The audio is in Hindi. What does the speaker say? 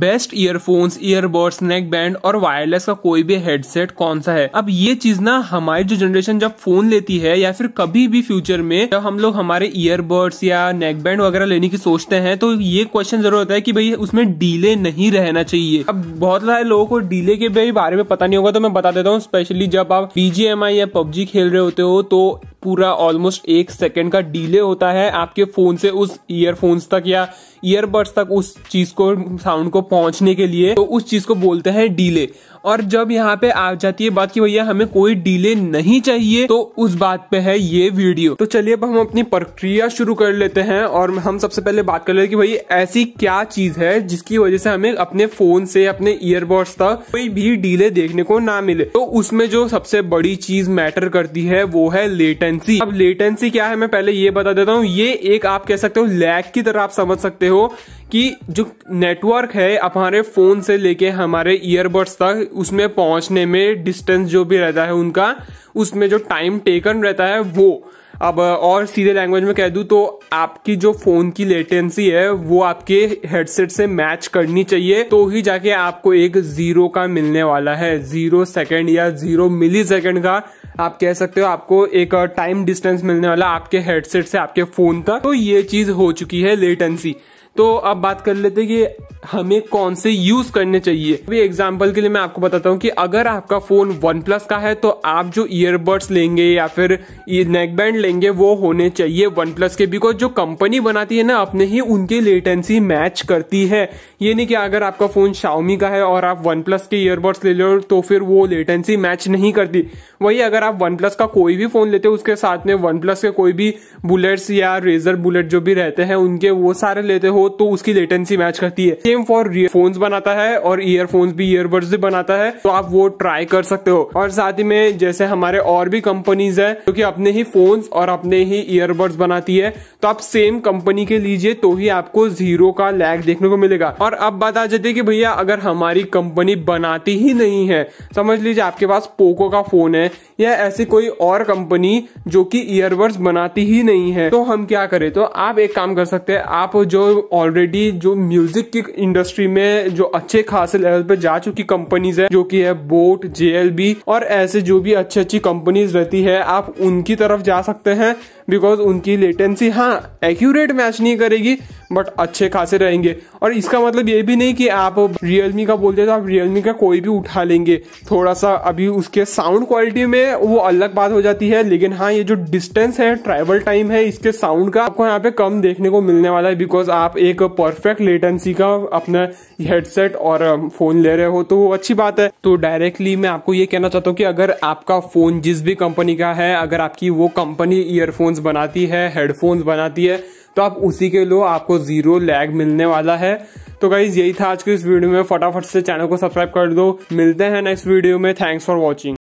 best earphones earbuds neckband और वायरलेस का कोई भी हेडसेट कौन सा है अब ये चीज ना हमारी जो जनरेशन जब फोन लेती है या फिर कभी भी फ्यूचर में जब हम लोग हमारे ईयरबड्स या नेक बैंड वगैरह लेने की सोचते हैं तो ये क्वेश्चन जरूर होता है कि भाई उसमें डीले नहीं रहना चाहिए अब बहुत सारे लोगों को डीले के बारे में पता नहीं होगा तो मैं बता देता हूँ स्पेशली जब आप बीजीएमआई या पबजी खेल रहे होते हो तो पूरा ऑलमोस्ट एक सेकेंड का डिले होता है आपके फ़ोन से उस ईयरफोन्स तक या ईयरबड्स तक उस चीज़ को साउंड को पहुंचने के लिए तो उस चीज़ को बोलते हैं डिले और जब यहाँ पे आ जाती है बात की भैया हमें कोई डिले नहीं चाहिए तो उस बात पे है ये वीडियो तो चलिए अब हम अपनी प्रक्रिया शुरू कर लेते हैं और हम सबसे पहले बात कर लेते कि भाई ऐसी क्या चीज है जिसकी वजह से हमें अपने फोन से अपने ईयरबड्स तक कोई भी डिले देखने को ना मिले तो उसमें जो सबसे बड़ी चीज मैटर करती है वो है लेटेंसी अब लेटेंसी क्या है मैं पहले ये बता देता हूँ ये एक आप कह सकते हो लैग की तरह आप समझ सकते हो कि जो नेटवर्क है हमारे फोन से लेके हमारे ईयरबड्स तक उसमें पहुंचने में डिस्टेंस जो भी रहता है उनका उसमें जो टाइम टेकन रहता है वो अब और सीधे लैंग्वेज में कह दूँ तो आपकी जो फ़ोन की लेटेंसी है वो आपके हेडसेट से मैच करनी चाहिए तो ही जाके आपको एक ज़ीरो का मिलने वाला है ज़ीरो सेकेंड या ज़ीरो मिली सेकेंड का आप कह सकते हो आपको एक टाइम uh, डिस्टेंस मिलने वाला आपके हेडसेट से आपके फ़ोन तक तो ये चीज़ हो चुकी है लेटेंसी तो अब बात कर लेते हैं कि हमें कौन से यूज करने चाहिए अभी एग्जाम्पल के लिए मैं आपको बताता हूँ कि अगर आपका फोन वन प्लस का है तो आप जो ईयरबड्स लेंगे या फिर नेकबैंड लेंगे वो होने चाहिए वन प्लस के बिकॉज जो कंपनी बनाती है ना अपने ही उनकी लेटेंसी मैच करती है ये नहीं कि अगर आपका फोन शाओमी का है और आप वन प्लस के ईयरबड्स ले लो तो फिर वो लेटेंसी मैच नहीं करती वही अगर आप वन प्लस का कोई भी फोन लेते हो उसके साथ में वन प्लस के कोई भी बुलेट्स या रेजर बुलेट जो भी रहते हैं उनके वो सारे लेते हो हो तो उसकी लेटेंसी मैच करती है सेम फॉर फोन्स बनाता है और ईयरफोन्स भी ईयरबड्स भी बनाता है तो आप वो ट्राई कर सकते हो और साथ ही में जैसे हमारे और भी कंपनीज है जो की अपने ही फोन्स और अपने ही ईयरबड्स बनाती है तो आप सेम कंपनी के लीजिए तो ही आपको जीरो का लैग देखने को मिलेगा और अब बात आ जाती है कि भैया अगर हमारी कंपनी बनाती ही नहीं है समझ लीजिए आपके पास पोको का फोन है या ऐसी कोई और कंपनी जो कि ईयरबड्स बनाती ही नहीं है तो हम क्या करें तो आप एक काम कर सकते हैं आप जो ऑलरेडी जो म्यूजिक की इंडस्ट्री में जो अच्छे खासे लेवल पे जा चुकी कंपनीज है जो की है बोट जे और ऐसे जो भी अच्छी अच्छी कंपनीज रहती है आप उनकी तरफ जा सकते हैं बिकॉज उनकी लेटेंसी हाँ एक्यूरेट मैच नहीं करेगी बट अच्छे खासे रहेंगे और इसका मतलब ये भी नहीं कि आप रियलमी का बोलते तो आप रियलमी का कोई भी उठा लेंगे थोड़ा सा अभी उसके साउंड क्वालिटी में वो अलग बात हो जाती है लेकिन हाँ ये जो डिस्टेंस है ट्रैवल टाइम है इसके साउंड का आपको यहाँ पे कम देखने को मिलने वाला है बिकॉज आप एक परफेक्ट लेटेंसी का अपना हेडसेट और फोन um, ले रहे हो तो वो अच्छी बात है तो डायरेक्टली मैं आपको ये कहना चाहता हूँ कि अगर आपका फोन जिस भी कंपनी का है अगर आपकी वो कंपनी ईयरफोन्स बनाती है हेडफोन्स बनाती है तो आप उसी के लो आपको जीरो लैग मिलने वाला है तो गाइज यही था आज के इस वीडियो में फटाफट से चैनल को सब्सक्राइब कर दो मिलते हैं नेक्स्ट वीडियो में थैंक्स फॉर वॉचिंग